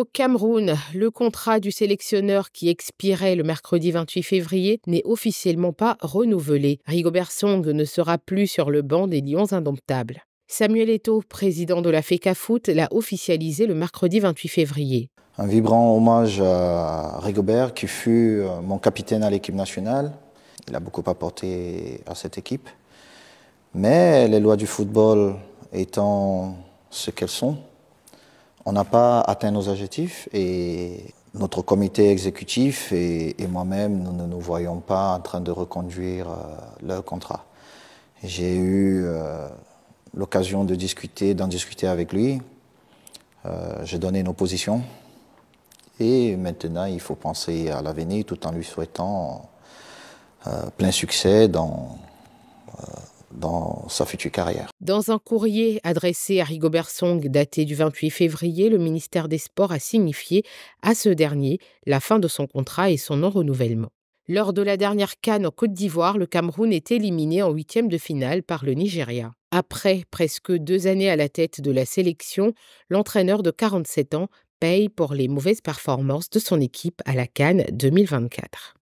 Au Cameroun, le contrat du sélectionneur qui expirait le mercredi 28 février n'est officiellement pas renouvelé. Rigobert Song ne sera plus sur le banc des Lions indomptables. Samuel Eto, président de la FECAFOOT, l'a officialisé le mercredi 28 février. Un vibrant hommage à Rigobert qui fut euh, mon capitaine à l'équipe nationale. Il a beaucoup apporté à cette équipe. Mais les lois du football étant ce qu'elles sont, on n'a pas atteint nos objectifs et notre comité exécutif et, moi-même, nous ne nous voyons pas en train de reconduire euh, le leur contrat. J'ai eu euh, l'occasion de discuter, d'en discuter avec lui. Euh, j'ai donné nos positions. Et maintenant, il faut penser à l'avenir tout en lui souhaitant plein succès dans, dans sa future carrière. Dans un courrier adressé à Rigobert Song daté du 28 février, le ministère des Sports a signifié à ce dernier la fin de son contrat et son non-renouvellement. Lors de la dernière canne en Côte d'Ivoire, le Cameroun est éliminé en huitième de finale par le Nigeria. Après presque deux années à la tête de la sélection, l'entraîneur de 47 ans paye pour les mauvaises performances de son équipe à la Cannes 2024.